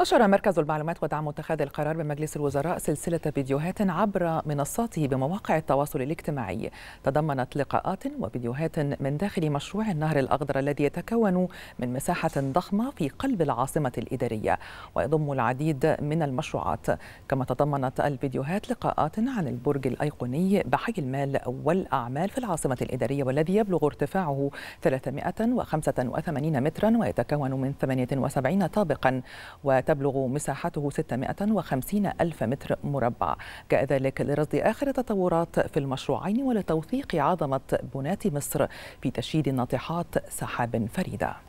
نشر مركز المعلومات ودعم اتخاذ القرار بمجلس الوزراء سلسلة فيديوهات عبر منصاته بمواقع التواصل الاجتماعي تضمنت لقاءات وفيديوهات من داخل مشروع النهر الأخضر الذي يتكون من مساحة ضخمة في قلب العاصمة الإدارية ويضم العديد من المشروعات كما تضمنت الفيديوهات لقاءات عن البرج الأيقوني بحي المال والأعمال في العاصمة الإدارية والذي يبلغ ارتفاعه 385 مترا ويتكون من 78 طابقا و تبلغ مساحته 650 ألف متر مربع كذلك لرصد آخر تطورات في المشروعين ولتوثيق عظمة بنات مصر في تشييد ناطحات سحاب فريده